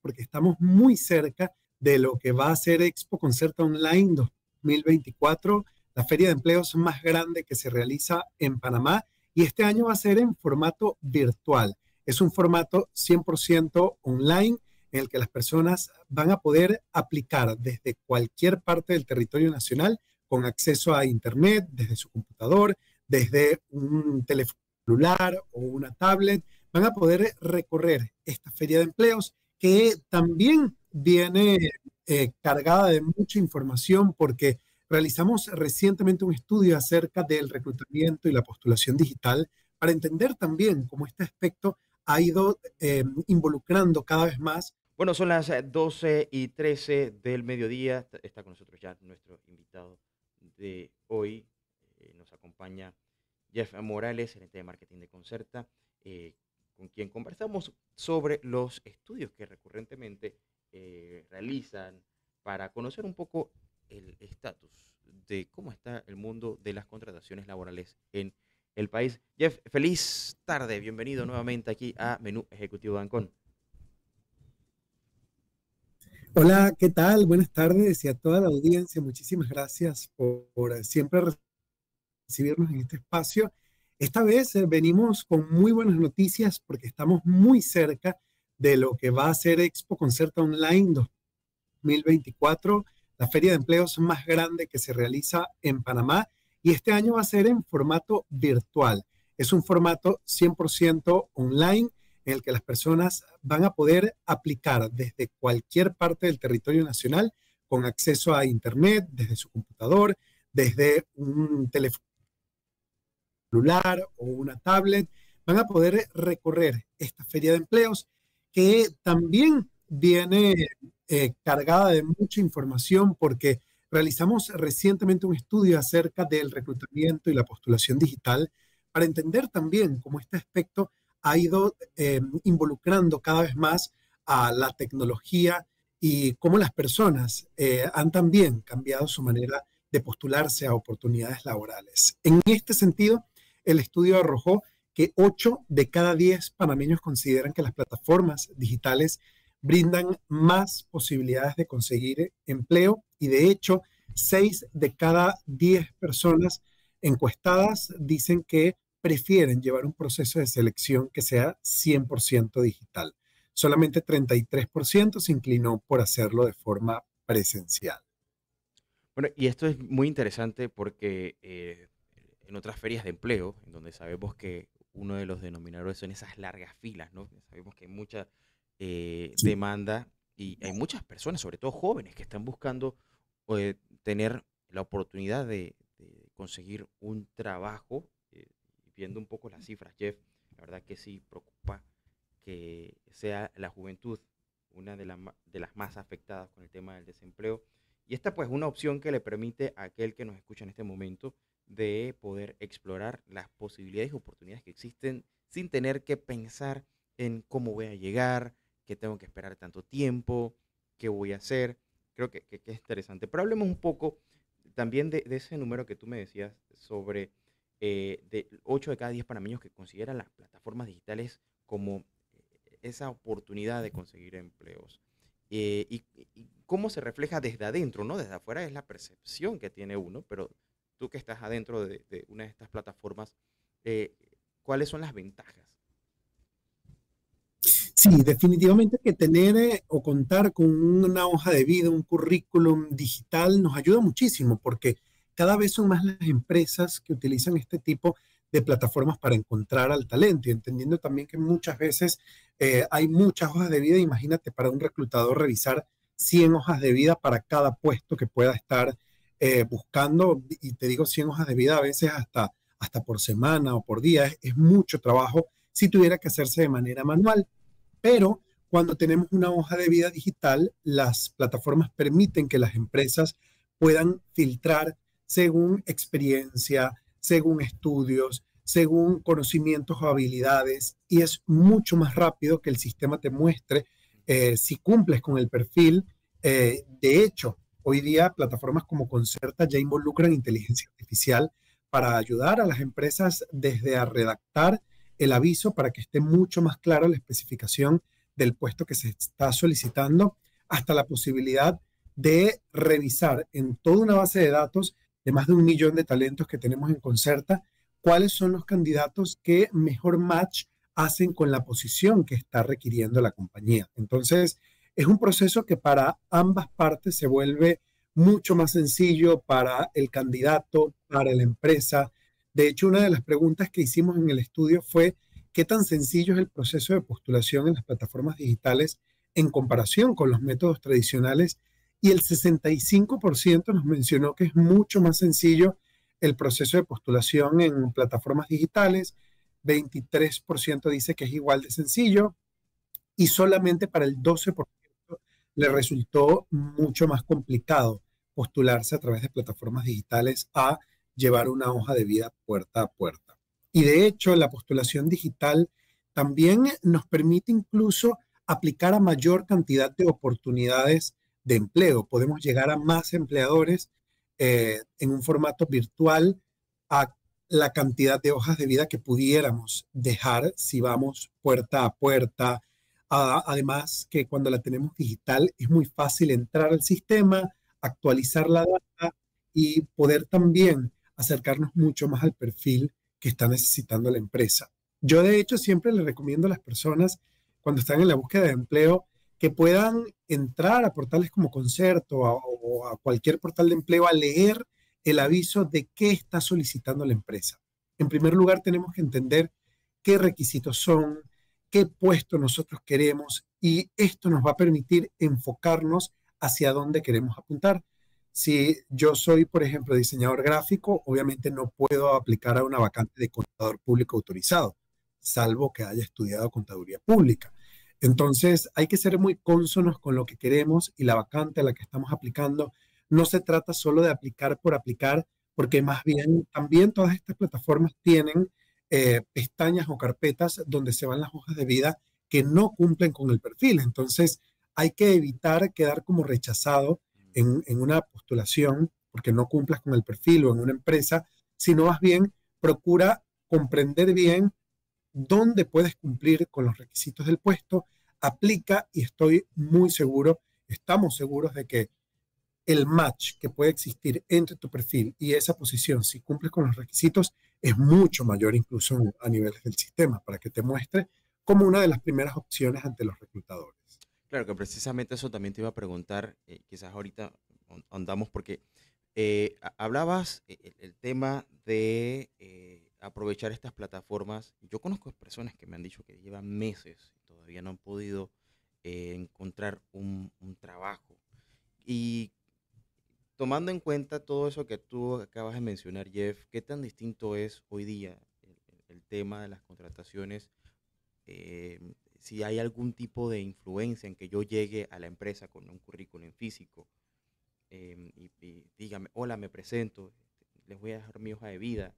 porque estamos muy cerca de lo que va a ser Expo Concerta Online 2024, la feria de empleos más grande que se realiza en Panamá y este año va a ser en formato virtual. Es un formato 100% online en el que las personas van a poder aplicar desde cualquier parte del territorio nacional con acceso a Internet, desde su computador, desde un teléfono celular o una tablet. Van a poder recorrer esta feria de empleos que también viene eh, cargada de mucha información porque realizamos recientemente un estudio acerca del reclutamiento y la postulación digital para entender también cómo este aspecto ha ido eh, involucrando cada vez más. Bueno, son las 12 eh, y 13 del mediodía. Está con nosotros ya nuestro invitado de hoy. nos acompaña Jeff Morales, gerente de marketing de Concerta, con quien conversamos sobre los estudios que recurrentemente eh, realizan para conocer un poco el estatus de cómo está el mundo de las contrataciones laborales en el país. Jeff, feliz tarde, bienvenido nuevamente aquí a Menú Ejecutivo de Hola, ¿qué tal? Buenas tardes y a toda la audiencia. Muchísimas gracias por siempre recibirnos en este espacio esta vez eh, venimos con muy buenas noticias porque estamos muy cerca de lo que va a ser Expo Concerta Online 2024, la feria de empleos más grande que se realiza en Panamá y este año va a ser en formato virtual. Es un formato 100% online en el que las personas van a poder aplicar desde cualquier parte del territorio nacional con acceso a Internet, desde su computador, desde un teléfono celular o una tablet, van a poder recorrer esta feria de empleos que también viene eh, cargada de mucha información porque realizamos recientemente un estudio acerca del reclutamiento y la postulación digital para entender también cómo este aspecto ha ido eh, involucrando cada vez más a la tecnología y cómo las personas eh, han también cambiado su manera de postularse a oportunidades laborales. En este sentido, el estudio arrojó que 8 de cada 10 panameños consideran que las plataformas digitales brindan más posibilidades de conseguir empleo y de hecho 6 de cada 10 personas encuestadas dicen que prefieren llevar un proceso de selección que sea 100% digital. Solamente 33% se inclinó por hacerlo de forma presencial. Bueno, y esto es muy interesante porque eh, en otras ferias de empleo, en donde sabemos que uno de los denominadores son esas largas filas, ¿no? Sabemos que hay mucha eh, demanda y hay muchas personas, sobre todo jóvenes, que están buscando eh, tener la oportunidad de, conseguir un trabajo. Eh, viendo un poco las cifras, Jeff, la verdad que sí preocupa que sea la juventud una de, de las más afectadas con el tema del desempleo. Y esta pues es una opción que le permite a aquel que nos escucha en este momento de poder explorar las posibilidades y oportunidades que existen sin tener que pensar en cómo voy a llegar, que tengo que esperar tanto tiempo, qué voy a hacer. Creo que, es interesante. Pero hablemos un poco también de, ese número que tú me decías sobre eh, de 8 de cada 10 panameños que consideran las plataformas digitales como eh, esa oportunidad de conseguir empleos. Eh, y, cómo se refleja desde adentro, ¿no? Desde afuera es la percepción que tiene uno, pero tú que estás adentro de, una de estas plataformas, eh, ¿cuáles son las ventajas? Sí, definitivamente que tener eh, o contar con una hoja de vida, un currículum digital nos ayuda muchísimo porque cada vez son más las empresas que utilizan este tipo de plataformas para encontrar al talento y entendiendo también que muchas veces eh, hay muchas hojas de vida. Imagínate para un reclutador revisar 100 hojas de vida para cada puesto que pueda estar eh, buscando, y te digo 100 hojas de vida a veces hasta, hasta por semana o por día, es, mucho trabajo si tuviera que hacerse de manera manual. Pero cuando tenemos una hoja de vida digital, las plataformas permiten que las empresas puedan filtrar según experiencia, según estudios, según conocimientos o habilidades, y es mucho más rápido que el sistema te muestre eh, si cumples con el perfil. Eh, de hecho, Hoy día plataformas como Concerta ya involucran inteligencia artificial para ayudar a las empresas desde a redactar el aviso para que esté mucho más clara la especificación del puesto que se está solicitando, hasta la posibilidad de revisar en toda una base de datos de más de un millón de talentos que tenemos en Concerta, cuáles son los candidatos que mejor match hacen con la posición que está requiriendo la compañía. Entonces, es un proceso que para ambas partes se vuelve mucho más sencillo para el candidato, para la empresa. De hecho, una de las preguntas que hicimos en el estudio fue, ¿qué tan sencillo es el proceso de postulación en las plataformas digitales en comparación con los métodos tradicionales? Y el 65% nos mencionó que es mucho más sencillo el proceso de postulación en plataformas digitales, 23% dice que es igual de sencillo y solamente para el 12% le resultó mucho más complicado postularse a través de plataformas digitales a llevar una hoja de vida puerta a puerta. Y de hecho, la postulación digital también nos permite incluso aplicar a mayor cantidad de oportunidades de empleo. Podemos llegar a más empleadores eh, en un formato virtual a la cantidad de hojas de vida que pudiéramos dejar si vamos puerta a puerta, Ah, además que cuando la tenemos digital es muy fácil entrar al sistema, actualizar la data y poder también acercarnos mucho más al perfil que está necesitando la empresa. Yo de hecho siempre le recomiendo a las personas cuando están en la búsqueda de empleo que puedan entrar a portales como Concerto o a cualquier portal de empleo a leer el aviso de qué está solicitando la empresa. En primer lugar, tenemos que entender qué requisitos son, qué puesto nosotros queremos y esto nos va a permitir enfocarnos hacia dónde queremos apuntar. Si yo soy, por ejemplo, diseñador gráfico, obviamente no puedo aplicar a una vacante de contador público autorizado, salvo que haya estudiado contaduría pública. Entonces, hay que ser muy cónsonos con lo que queremos y la vacante a la que estamos aplicando. No se trata solo de aplicar por aplicar, porque más bien también todas estas plataformas tienen eh, pestañas o carpetas donde se van las hojas de vida que no cumplen con el perfil. Entonces, hay que evitar quedar como rechazado en, en una postulación porque no cumplas con el perfil o en una empresa, sino más bien procura comprender bien dónde puedes cumplir con los requisitos del puesto, aplica y estoy muy seguro, estamos seguros de que el match que puede existir entre tu perfil y esa posición, si cumples con los requisitos, es mucho mayor incluso a niveles del sistema, para que te muestre como una de las primeras opciones ante los reclutadores. Claro, que precisamente eso también te iba a preguntar, eh, quizás ahorita andamos porque eh, hablabas eh, el, tema de aprovechar estas plataformas. Yo conozco personas que me han dicho que llevan meses y todavía no han podido encontrar un, trabajo. Y tomando en cuenta todo eso que tú acabas de mencionar, Jeff, ¿qué tan distinto es hoy día el, tema de las contrataciones? Eh, si hay algún tipo de influencia en que yo llegue a la empresa con un currículum físico em, y, dígame, hola, me presento, les voy a dejar mi hoja de vida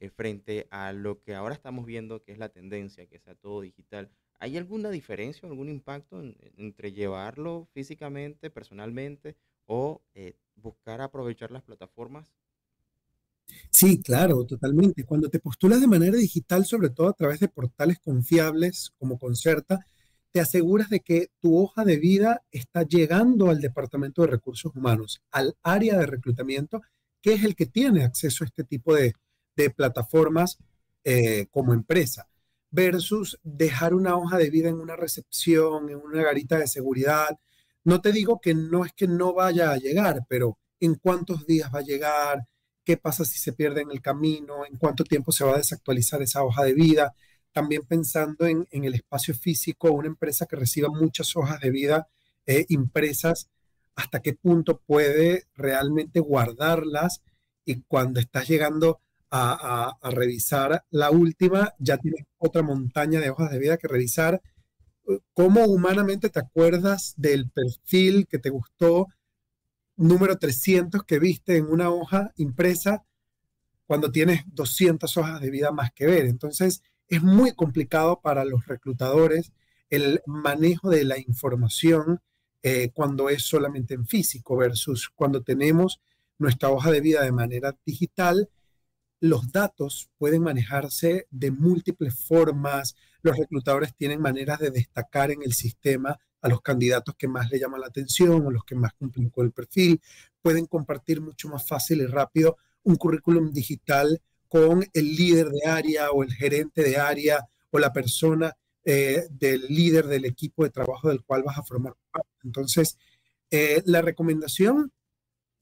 eh, frente a lo que ahora estamos viendo que es la tendencia, que sea todo digital. ¿Hay alguna diferencia, algún impacto entre llevarlo físicamente, personalmente, o eh, buscar aprovechar las plataformas? Sí, claro, totalmente. Cuando te postulas de manera digital, sobre todo a través de portales confiables como Concerta, te aseguras de que tu hoja de vida está llegando al Departamento de Recursos Humanos, al área de reclutamiento, que es el que tiene acceso a este tipo de, plataformas eh, como empresa, versus dejar una hoja de vida en una recepción, en una garita de seguridad, no te digo que no es que no vaya a llegar, pero en cuántos días va a llegar, qué pasa si se pierde en el camino, en cuánto tiempo se va a desactualizar esa hoja de vida. También pensando en, el espacio físico, una empresa que reciba muchas hojas de vida eh, impresas, hasta qué punto puede realmente guardarlas y cuando estás llegando a, a revisar la última, ya tienes otra montaña de hojas de vida que revisar cómo humanamente te acuerdas del perfil que te gustó, número 300 que viste en una hoja impresa cuando tienes 200 hojas de vida más que ver. Entonces, es muy complicado para los reclutadores el manejo de la información eh, cuando es solamente en físico versus cuando tenemos nuestra hoja de vida de manera digital. Los datos pueden manejarse de múltiples formas, los reclutadores tienen maneras de destacar en el sistema a los candidatos que más le llaman la atención o los que más cumplen con el perfil. Pueden compartir mucho más fácil y rápido un currículum digital con el líder de área o el gerente de área o la persona eh, del líder del equipo de trabajo del cual vas a formar parte. Entonces, eh, la recomendación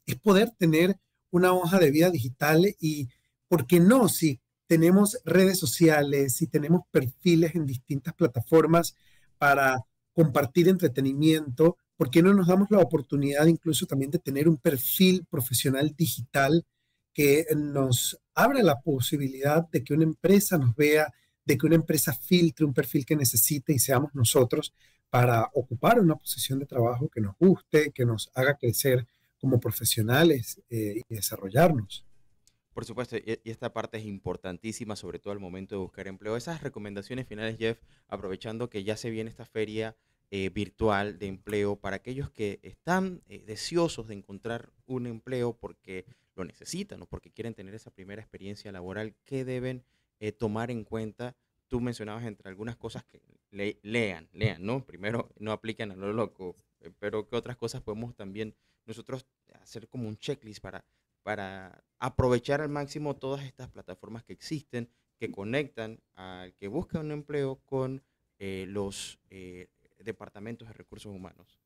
es poder tener una hoja de vida digital y, ¿por qué no? Si tenemos redes sociales y tenemos perfiles en distintas plataformas para compartir entretenimiento, ¿por qué no nos damos la oportunidad incluso también de tener un perfil profesional digital que nos abra la posibilidad de que una empresa nos vea, de que una empresa filtre un perfil que necesite y seamos nosotros para ocupar una posición de trabajo que nos guste, que nos haga crecer como profesionales eh, y desarrollarnos? Por supuesto, e-, y esta parte es importantísima, sobre todo al momento de buscar empleo. Esas recomendaciones finales, Jeff, aprovechando que ya se viene esta feria eh, virtual de empleo para aquellos que están eh, deseosos de encontrar un empleo porque lo necesitan o porque quieren tener esa primera experiencia laboral, ¿qué deben eh, tomar en cuenta? Tú mencionabas entre algunas cosas que lean, lean, ¿no? Primero, no apliquen a lo loco, pero ¿qué otras cosas podemos también nosotros hacer como un checklist para para aprovechar al máximo todas estas plataformas que existen, que conectan al que busca un empleo con eh, los eh, departamentos de recursos humanos.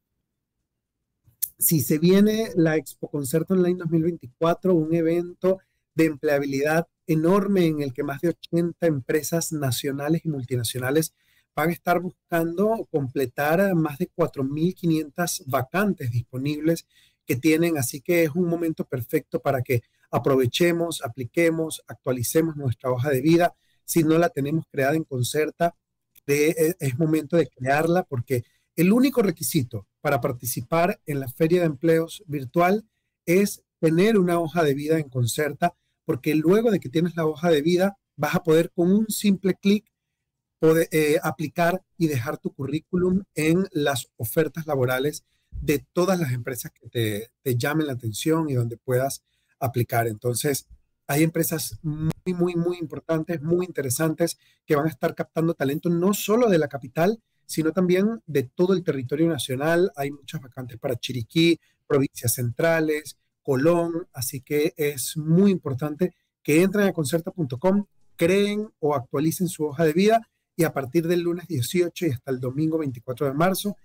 Si se viene la Expo Concerto Online 2024, un evento de empleabilidad enorme en el que más de 80 empresas nacionales y multinacionales van a estar buscando completar más de 4.500 vacantes disponibles que tienen, así que es un momento perfecto para que aprovechemos, apliquemos, actualicemos nuestra hoja de vida. Si no la tenemos creada en concerta, e, es momento de crearla porque el único requisito para participar en la feria de empleos virtual es tener una hoja de vida en concerta, porque luego de que tienes la hoja de vida, vas a poder con un simple clic eh, aplicar y dejar tu currículum en las ofertas laborales de todas las empresas que te, llamen la atención y donde puedas aplicar. Entonces, hay empresas muy, muy, muy importantes, muy interesantes, que van a estar captando talento no solo de la capital, sino también de todo el territorio nacional. Hay muchas vacantes para Chiriquí, provincias centrales, Colón, así que es muy importante que entren a concerta.com, creen o actualicen su hoja de vida y a partir del lunes 18 y hasta el domingo 24 de marzo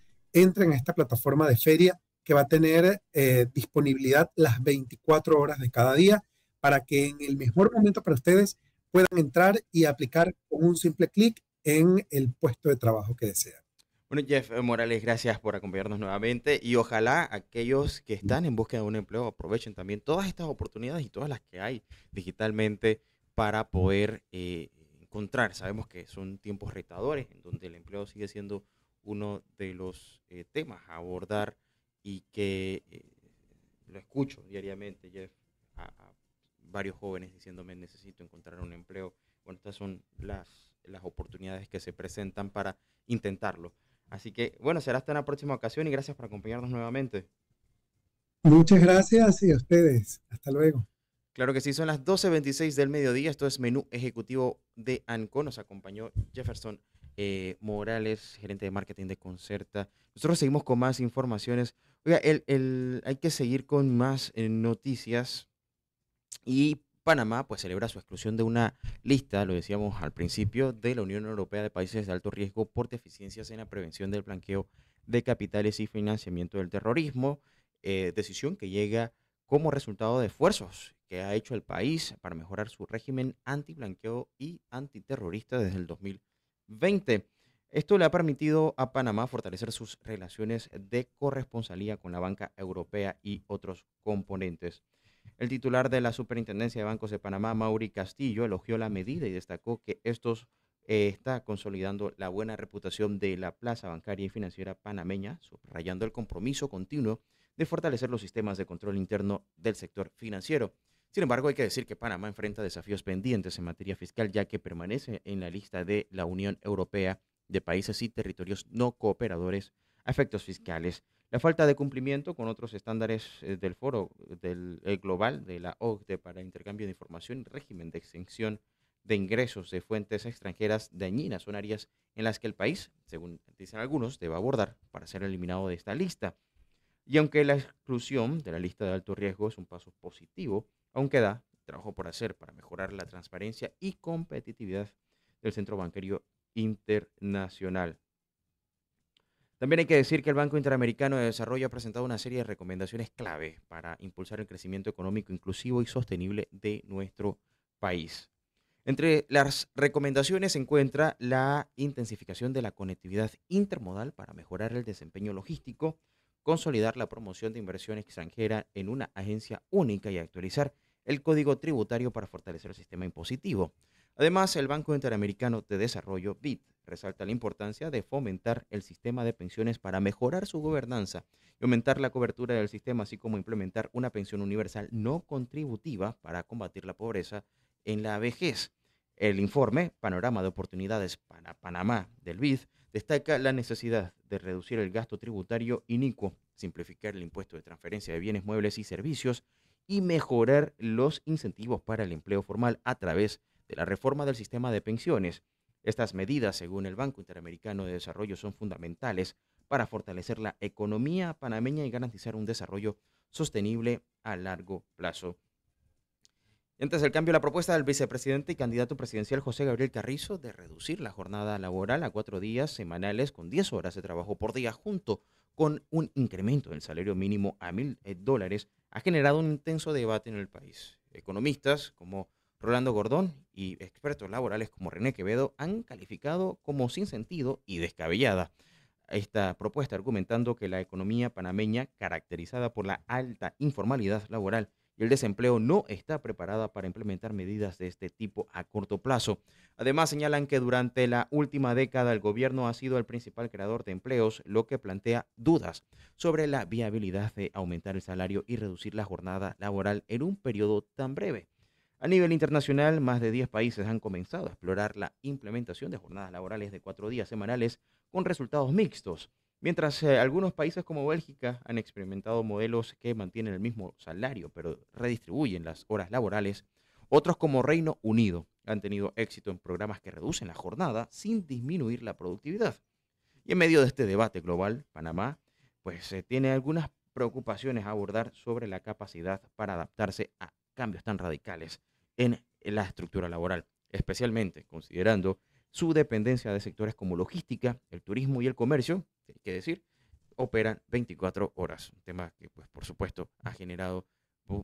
entren a esta plataforma de feria que va a tener eh, disponibilidad las 24 horas de cada día para que en el mejor momento para ustedes puedan entrar y aplicar con un simple clic en el puesto de trabajo que desean. Bueno, Jeff eh, Morales, gracias por acompañarnos nuevamente y ojalá aquellos que están en búsqueda de un empleo aprovechen también todas estas oportunidades y todas las que hay digitalmente para poder eh, encontrar. Sabemos que son tiempos retadores en donde el empleo sigue siendo uno de los eh, temas a abordar y que eh, lo escucho diariamente, Jeff, a, varios jóvenes diciéndome necesito encontrar un empleo. Bueno, estas son las, las oportunidades que se presentan para intentarlo. Así que, bueno, será hasta la próxima ocasión y gracias por acompañarnos nuevamente. Muchas gracias y a ustedes. Hasta luego. Claro que sí, son las 12.26 del mediodía. Esto es Menú Ejecutivo de ANCO. Nos acompañó Jefferson eh, Morales, gerente de marketing de Concerta. Nosotros seguimos con más informaciones. Oiga, el, hay que seguir con más eh, noticias. Y Panamá pues, celebra su exclusión de una lista, lo decíamos al principio, de la Unión Europea de Países de Alto Riesgo por deficiencias en la prevención del blanqueo de capitales y financiamiento del terrorismo. Eh, decisión que llega como resultado de esfuerzos que ha hecho el país para mejorar su régimen anti blanqueo y antiterrorista desde el 2000. 20. Esto le ha permitido a Panamá fortalecer sus relaciones de corresponsalía con la banca europea y otros componentes. El titular de la Superintendencia de Bancos de Panamá, Mauri Castillo, elogió la medida y destacó que esto eh, está consolidando la buena reputación de la plaza bancaria y financiera panameña, subrayando el compromiso continuo de fortalecer los sistemas de control interno del sector financiero. Sin embargo, hay que decir que Panamá enfrenta desafíos pendientes en materia fiscal, ya que permanece en la lista de la Unión Europea de países y territorios no cooperadores a efectos fiscales. La falta de cumplimiento con otros estándares eh, del foro del, eh, global de la OCDE para intercambio de información y régimen de exención de ingresos de fuentes extranjeras dañinas son áreas en las que el país, según dicen algunos, debe abordar para ser eliminado de esta lista. Y aunque la exclusión de la lista de alto riesgo es un paso positivo, Aún queda trabajo por hacer para mejorar la transparencia y competitividad del centro bancario internacional. También hay que decir que el Banco Interamericano de Desarrollo ha presentado una serie de recomendaciones clave para impulsar el crecimiento económico inclusivo y sostenible de nuestro país. Entre las recomendaciones se encuentra la intensificación de la conectividad intermodal para mejorar el desempeño logístico, consolidar la promoción de inversión extranjera en una agencia única y actualizar el Código Tributario para fortalecer el sistema impositivo. Además, el Banco Interamericano de Desarrollo, BID, resalta la importancia de fomentar el sistema de pensiones para mejorar su gobernanza y aumentar la cobertura del sistema, así como implementar una pensión universal no contributiva para combatir la pobreza en la vejez. El informe Panorama de Oportunidades para Panamá del BID destaca la necesidad de reducir el gasto tributario inicuo, simplificar el impuesto de transferencia de bienes muebles y servicios y mejorar los incentivos para el empleo formal a través de la reforma del sistema de pensiones. Estas medidas, según el Banco Interamericano de Desarrollo, son fundamentales para fortalecer la economía panameña y garantizar un desarrollo sostenible a largo plazo. antes del cambio, la propuesta del vicepresidente y candidato presidencial José Gabriel Carrizo de reducir la jornada laboral a cuatro días semanales con 10 horas de trabajo por día junto con un incremento del salario mínimo a mil eh, dólares ha generado un intenso debate en el país. Economistas como Rolando Gordón y expertos laborales como René Quevedo han calificado como sin sentido y descabellada esta propuesta, argumentando que la economía panameña, caracterizada por la alta informalidad laboral, y el desempleo no está preparada para implementar medidas de este tipo a corto plazo. Además, señalan que durante la última década el gobierno ha sido el principal creador de empleos, lo que plantea dudas sobre la viabilidad de aumentar el salario y reducir la jornada laboral en un periodo tan breve. A nivel internacional, más de 10 países han comenzado a explorar la implementación de jornadas laborales de cuatro días semanales con resultados mixtos. Mientras eh, algunos países como Bélgica han experimentado modelos que mantienen el mismo salario, pero redistribuyen las horas laborales, otros como Reino Unido han tenido éxito en programas que reducen la jornada sin disminuir la productividad. Y en medio de este debate global, Panamá pues eh, tiene algunas preocupaciones a abordar sobre la capacidad para adaptarse a cambios tan radicales en la estructura laboral, especialmente considerando su dependencia de sectores como logística, el turismo y el comercio, hay que decir, operan 24 horas. Un tema que, pues, por supuesto, ha generado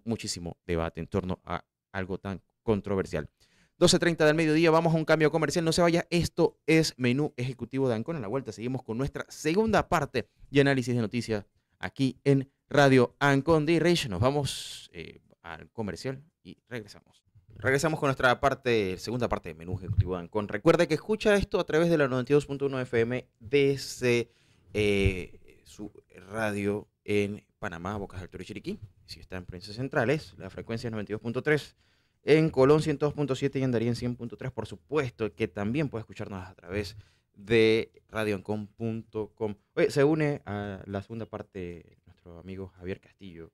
muchísimo debate en torno a algo tan controversial. 12.30 del mediodía, vamos a un cambio comercial. No se vaya, esto es Menú Ejecutivo de Ancon. En la vuelta seguimos con nuestra segunda parte de análisis de noticias aquí en Radio Ancon de Nos vamos eh, al comercial y regresamos. Regresamos con nuestra parte, segunda parte de Menú Ejecutivo Ancon. Recuerde que escucha esto a través de la 92.1 FM desde eh, su radio en Panamá, Bocas del Toro y Chiriquí. Si está en Provincias Centrales, la frecuencia es 92.3. En Colón 102.7 y en Darien 100.3, por supuesto, que también puede escucharnos a través de radioancon.com. Oye, se une a la segunda parte nuestro amigo Javier Castillo.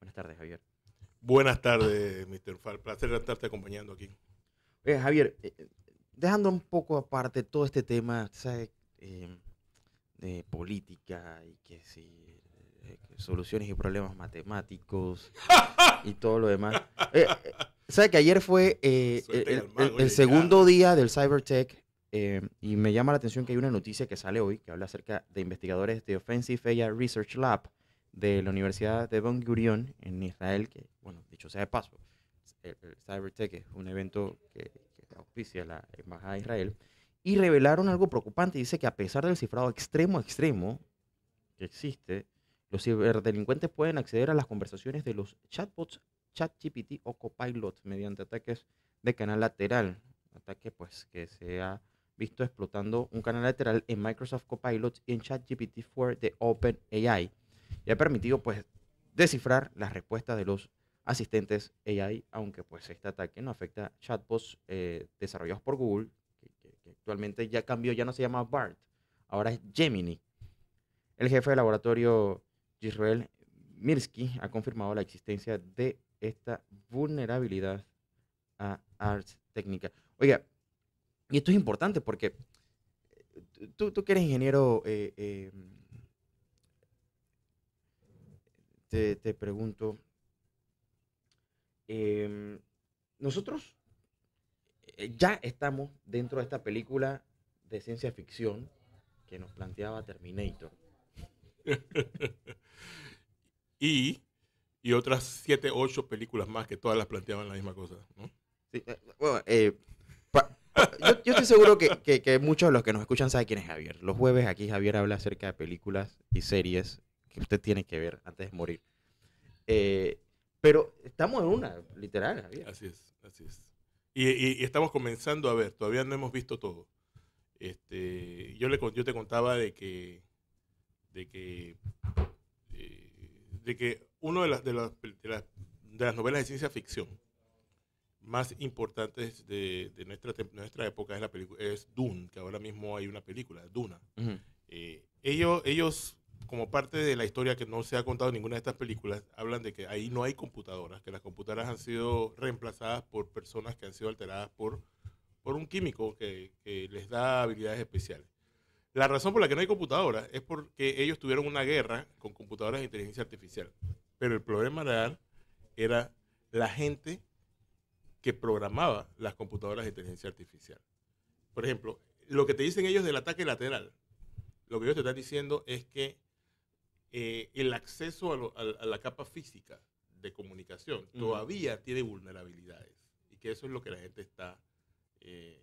Buenas tardes, Javier. Buenas tardes, Mr. Far. Placer estarte acompañando aquí. Eh, Javier, eh, dejando un poco aparte todo este tema em, de política y eh, que si soluciones y problemas matemáticos y todo lo demás. ¿Sabes que ayer fue el, segundo día del Cybertech em, y me llama la atención que hay una noticia que sale hoy que habla acerca de investigadores de Offensive AI Research Lab de la Universidad de Ben Gurion en Israel, que, bueno, dicho sea de paso, el, eh, eh, CyberTech es un evento que, que auspicia la Embajada de Israel, y revelaron algo preocupante. Dice que a pesar del cifrado extremo extremo que existe, los ciberdelincuentes pueden acceder a las conversaciones de los chatbots, ChatGPT o Copilot mediante ataques de canal lateral. Ataque pues que se ha visto explotando un canal lateral en Microsoft Copilot y en ChatGPT 4 de OpenAI y ha permitido pues descifrar las respuestas de los asistentes AI, aunque pues este ataque no afecta chatbots eh, desarrollados por Google, que, actualmente ya cambió, ya no se llama BART, ahora es Gemini. El jefe de laboratorio Israel Mirsky ha confirmado la existencia de esta vulnerabilidad a Arts Técnica. Oiga, y esto es importante porque eh, tú, que eres ingeniero eh, em, te, pregunto, em, nosotros eh, ya estamos dentro de esta película de ciencia ficción que nos planteaba Terminator. y, otras siete, ocho películas más que todas las planteaban la misma cosa. ¿no? Eh, eh, yo, estoy seguro que, que, que, muchos de los que nos escuchan saben quién es Javier. Los jueves aquí Javier habla acerca de películas y series que usted tiene que ver antes de morir. Eh, pero estamos en una, literal. Así es, así es. Y, estamos comenzando a ver, todavía no hemos visto todo. Este, yo, le, yo te contaba de que, de que, eh, de que una de las, de, las, de, las, novelas de ciencia ficción más importantes de, nuestra, nuestra época es la película es Dune, que ahora mismo hay una película, Duna. Eh, ellos, ellos como parte de la historia que no se ha contado en ninguna de estas películas, hablan de que ahí no hay computadoras, que las computadoras han sido reemplazadas por personas que han sido alteradas por, por un químico que, que les da habilidades especiales. La razón por la que no hay computadoras es porque ellos tuvieron una guerra con computadoras de inteligencia artificial. Pero el problema real era la gente que programaba las computadoras de inteligencia artificial. Por ejemplo, lo que te dicen ellos del ataque lateral, lo que ellos te están diciendo es que eh, el acceso a, la capa física de comunicación todavía tiene vulnerabilidades y que eso es lo que la gente está eh,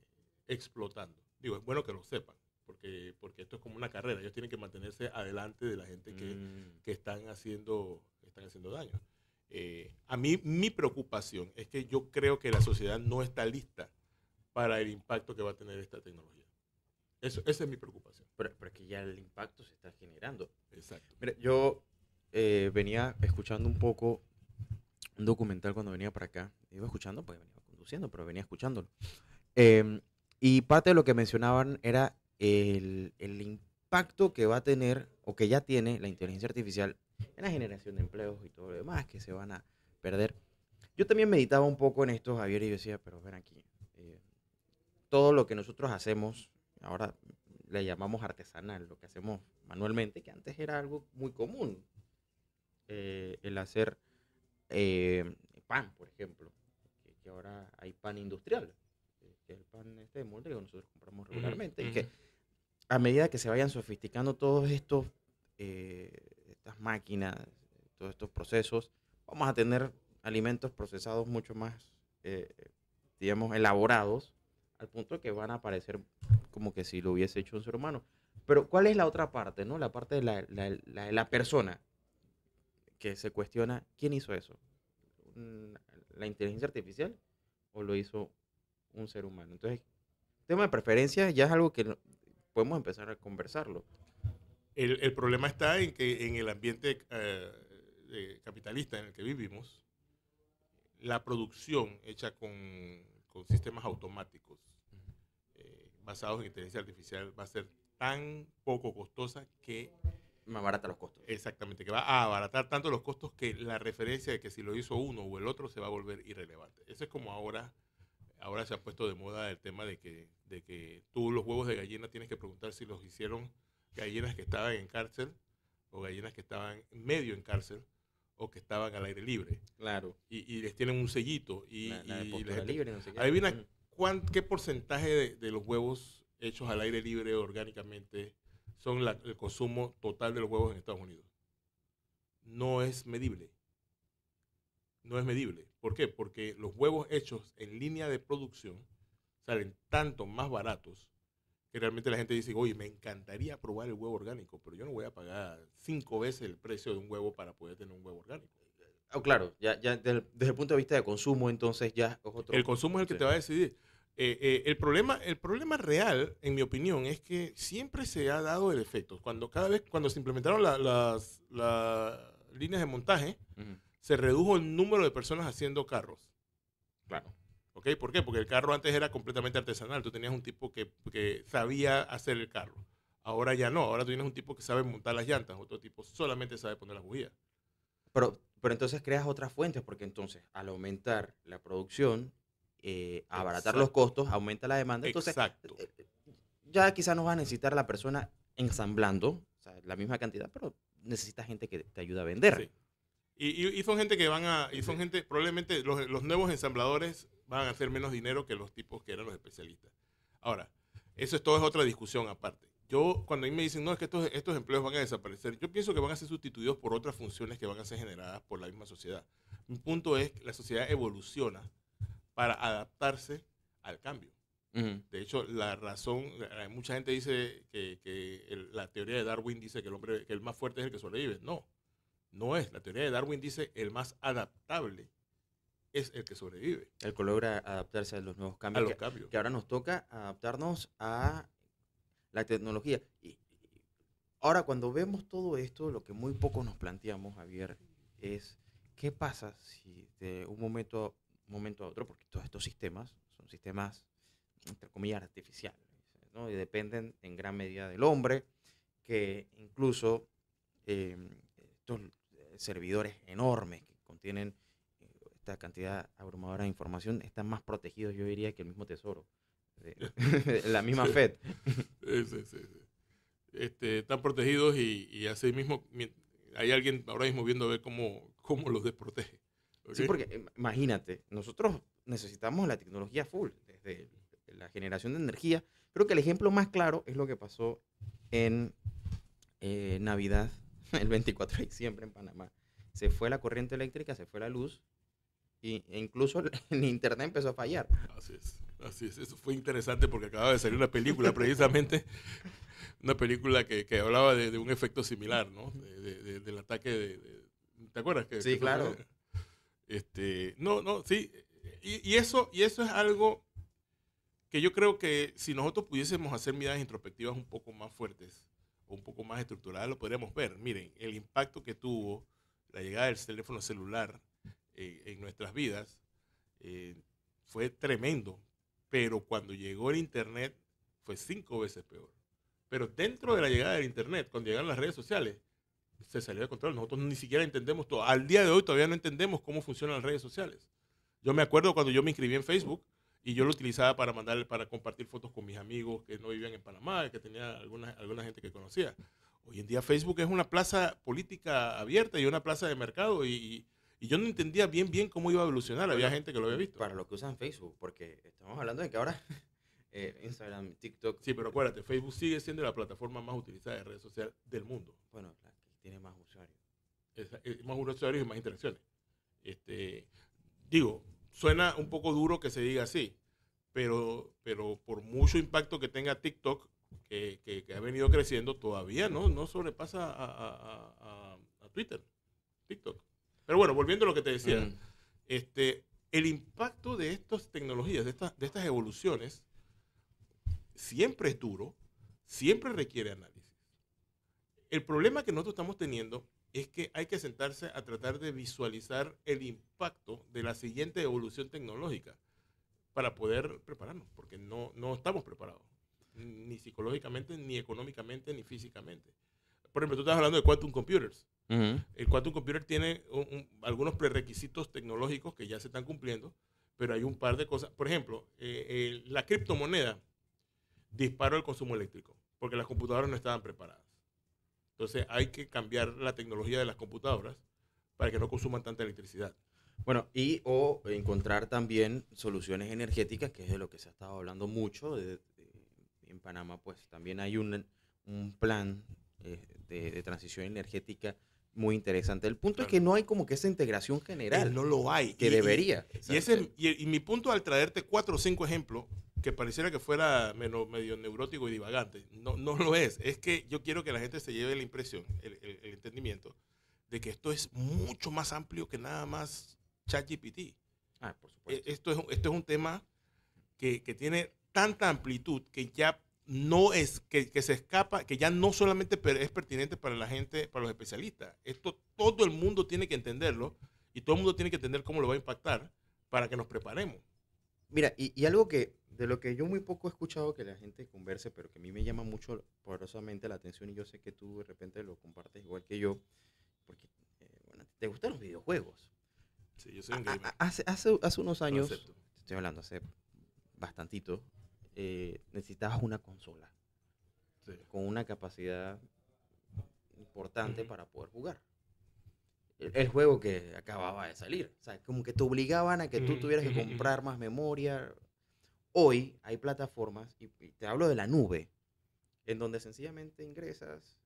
explotando. Digo, es bueno que lo sepan. Porque, porque esto es como una carrera, ellos tienen que mantenerse adelante de la gente que, mm. están, haciendo, están haciendo daño. Eh, a mí mi preocupación es que yo creo que la sociedad no está lista para el impacto que va a tener esta tecnología. Eso, esa es mi preocupación. Pero, es que ya el impacto se está generando. Exacto. yo eh, venía escuchando un poco un documental cuando venía para acá. Iba escuchando, pues venía conduciendo, pero venía escuchándolo. Em, y parte de lo que mencionaban era el, el impacto que va a tener o que ya tiene la inteligencia artificial en la generación de empleos y todo lo demás que se van a perder. Yo también meditaba un poco en esto, Javier, y yo decía, pero ven aquí, eh, todo lo que nosotros hacemos ahora le llamamos artesanal, lo que hacemos manualmente, que antes era algo muy común, eh, el hacer eh, pan, por ejemplo, que, ahora hay pan industrial, que el pan este de molde que nosotros compramos regularmente, y que a medida que se vayan sofisticando todos estos, eh, estas máquinas, todos estos procesos, vamos a tener alimentos procesados mucho más, digamos, elaborados, al punto que van a aparecer como que si lo hubiese hecho un ser humano. Pero ¿cuál es la otra parte, no? La parte de la, la, persona que se cuestiona, ¿quién hizo eso? ¿La inteligencia artificial o lo hizo un ser humano? Entonces, tema de preferencia ya es algo que podemos empezar a conversarlo. El, el problema está en que en el ambiente eh, capitalista en el que vivimos, la producción hecha con, con sistemas automáticos basados en inteligencia artificial va a ser tan poco costosa que... Más barata los costos. Exactamente, que va a abaratar tanto los costos que la referencia de que si lo hizo uno o el otro se va a volver irrelevante. Eso es como ahora, ahora se ha puesto de moda el tema de que, de que tú los huevos de gallina tienes que preguntar si los hicieron gallinas que estaban en cárcel o gallinas que estaban medio en cárcel o que estaban al aire libre. Claro. Y, les tienen un sellito. Y, la, la libre, no sé qué. ¿qué porcentaje de, los huevos hechos al aire libre orgánicamente son el consumo total de los huevos en Estados Unidos? No es medible. No es medible. ¿Por qué? Porque los huevos hechos en línea de producción salen tanto más baratos que realmente la gente dice, oye, me encantaría probar el huevo orgánico, pero yo no voy a pagar cinco veces el precio de un huevo para poder tener un huevo orgánico. Oh, claro, ya, ya desde, el punto de vista de consumo, entonces ya El consumo es el que te va a decidir. Eh, eh, el, problema, el problema real, en mi opinión, es que siempre se ha dado el efecto. Cuando cada vez, cuando se implementaron las, las, líneas de montaje, se redujo el número de personas haciendo carros. Claro. ¿Por qué? Porque el carro antes era completamente artesanal. Tú tenías un tipo que, que sabía hacer el carro. Ahora ya no. Ahora tú tienes un tipo que sabe montar las llantas. Otro tipo solamente sabe poner las bujías. Pero pero entonces creas otras fuentes, porque entonces al aumentar la producción, eh, abaratar los costos, aumenta la demanda. Entonces, eh, eh, ya quizás no va a necesitar la persona ensamblando, la misma cantidad, pero necesita gente que te ayude a vender. Sí. Y, son gente que van a, y son gente, probablemente los, los, nuevos ensambladores van a hacer menos dinero que los tipos que eran los especialistas. Ahora, eso es todo es otra discusión aparte yo, cuando a mí me dicen, no, es que estos, estos empleos van a desaparecer, yo pienso que van a ser sustituidos por otras funciones que van a ser generadas por la misma sociedad. Mi punto es que la sociedad evoluciona para adaptarse al cambio. De hecho, la razón, mucha gente dice que, que la teoría de Darwin dice que el hombre, que el más fuerte es el que sobrevive. No, no es. La teoría de Darwin dice el más adaptable es el que sobrevive. El que logra adaptarse a los nuevos cambios. A los cambios. Que ahora nos toca adaptarnos a la tecnología. Y, ahora, cuando vemos todo esto, lo que muy poco nos planteamos, Javier, es qué pasa si de un momento, a, momento a otro, porque todos estos sistemas son sistemas, entre comillas, artificiales, ¿no? y dependen en gran medida del hombre, que incluso em, estos eh, servidores enormes que contienen eh, esta cantidad abrumadora de información están más protegidos, yo diría, que el mismo tesoro, la misma Fed. Eh, este, están protegidos y, así mismo hay alguien ahora mismo viendo a ver cómo, cómo los desprotege. Sí, porque eh, imagínate, nosotros necesitamos la tecnología full, desde la generación de energía. Creo que el ejemplo más claro es lo que pasó en eh, Navidad, el 24 de diciembre en Panamá. Se fue la corriente eléctrica, se fue la luz e incluso el internet empezó a fallar. Así es. Así es, eso fue interesante porque acababa de salir una película precisamente, una película que, hablaba de, un efecto similar, ¿no? De, de, del ataque de, ¿Te acuerdas? Que, sí, claro. Este, no, no, sí. Y, eso, y eso es algo que yo creo que si nosotros pudiésemos hacer miradas introspectivas un poco más fuertes o un poco más estructuradas, lo podríamos ver. Miren, el impacto que tuvo la llegada del teléfono celular eh, en nuestras vidas eh, fue tremendo pero cuando llegó el Internet fue cinco veces peor. Pero dentro de la llegada del Internet, cuando llegaron las redes sociales, se salió de control. Nosotros ni siquiera entendemos todo. Al día de hoy todavía no entendemos cómo funcionan las redes sociales. Yo me acuerdo cuando yo me inscribí en Facebook y yo lo utilizaba para mandar, para compartir fotos con mis amigos que no vivían en Panamá, que tenía alguna, alguna gente que conocía. Hoy en día Facebook es una plaza política abierta y una plaza de mercado y, y yo no entendía bien, bien cómo iba a evolucionar. Había gente que lo había visto. Para los que usan Facebook, porque estamos hablando de que ahora eh, Instagram, TikTok. Sí, pero acuérdate, Facebook sigue siendo la plataforma más utilizada de redes sociales del mundo. Bueno, tiene más usuarios. Eh, más usuarios y más interacciones. Este, digo, suena un poco duro que se diga así, pero, pero por mucho impacto que tenga TikTok, que, que, ha venido creciendo, todavía no, no sobrepasa a, a, a Twitter, TikTok. Pero bueno, volviendo a lo que te decía, este, el impacto de estas tecnologías, de, de estas evoluciones, siempre es duro, siempre requiere análisis. El problema que nosotros estamos teniendo es que hay que sentarse a tratar de visualizar el impacto de la siguiente evolución tecnológica para poder prepararnos, porque no, no estamos preparados, ni psicológicamente, ni económicamente, ni físicamente. Por ejemplo, tú estás hablando de quantum computers. El quantum computer tiene algunos prerequisitos tecnológicos que ya se están cumpliendo, pero hay un par de cosas. Por ejemplo, eh, la criptomoneda disparó el consumo eléctrico porque las computadoras no estaban preparadas. Entonces hay que cambiar la tecnología de las computadoras para que no consuman tanta electricidad. Bueno, y o encontrar también soluciones energéticas, que es de lo que se ha estado hablando mucho. en Panamá, pues también hay un, plan eh, de transición energética muy interesante. El punto es que no hay como que esa integración general. Eh, no lo hay. Que debería. Y, ese, y, mi punto al traerte cuatro o cinco ejemplos, que pareciera que fuera medio, medio neurótico y divagante, no, no lo es. Es que yo quiero que la gente se lleve la impresión, el, entendimiento, de que esto es mucho más amplio que nada más ChatGPT. Ah, por e, supuesto. Esto es, esto es un tema que, que tiene tanta amplitud que ya no es que, se escapa, que ya no solamente es pertinente para la gente, para los especialistas. Esto todo el mundo tiene que entenderlo y todo el mundo tiene que entender cómo lo va a impactar para que nos preparemos. Mira, y, algo que de lo que yo muy poco he escuchado que la gente converse, pero que a mí me llama mucho poderosamente la atención y yo sé que tú de repente lo compartes igual que yo, porque eh, te gustan los videojuegos. Sí, yo soy un gamer. Hace, hace, hace unos años, estoy hablando hace bastantito, eh, necesitabas una consola con una capacidad importante para poder jugar. El, juego que acababa de salir. O como que te obligaban a que tú tuvieras que comprar más memoria. Hoy hay plataformas, y, te hablo de la nube, en donde sencillamente ingresas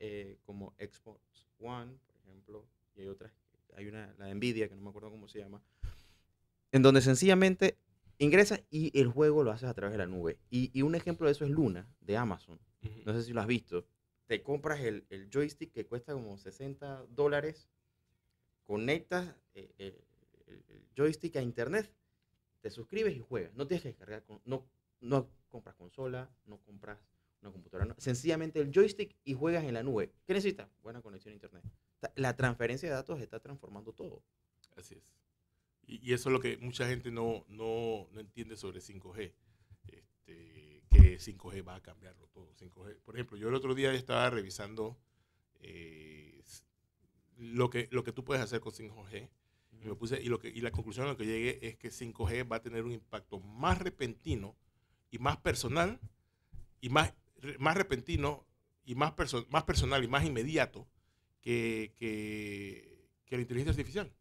eh, como Xbox One, por ejemplo, y hay otras, hay una, la de Nvidia, que no me acuerdo cómo se llama, en donde sencillamente Ingresas y el juego lo haces a través de la nube. Y, un ejemplo de eso es Luna, de Amazon. No sé si lo has visto. Te compras el, joystick que cuesta como 60 dólares, conectas eh, eh, el, joystick a internet, te suscribes y juegas. No tienes que descargar, no, compras consola, no compras una computadora. Sencillamente el joystick y juegas en la nube. ¿Qué necesitas? Buena conexión a internet. La transferencia de datos está transformando todo. Así es. Y, eso es lo que mucha gente no, entiende sobre 5G, este, que 5G va a cambiarlo todo. 5G, por ejemplo, yo el otro día estaba revisando eh, lo, que, lo que tú puedes hacer con 5G. Y, me puse, y, lo que, la conclusión a la que llegué es que 5G va a tener un impacto más repentino y más personal, y más, más repentino y más, más personal y más inmediato que la inteligencia artificial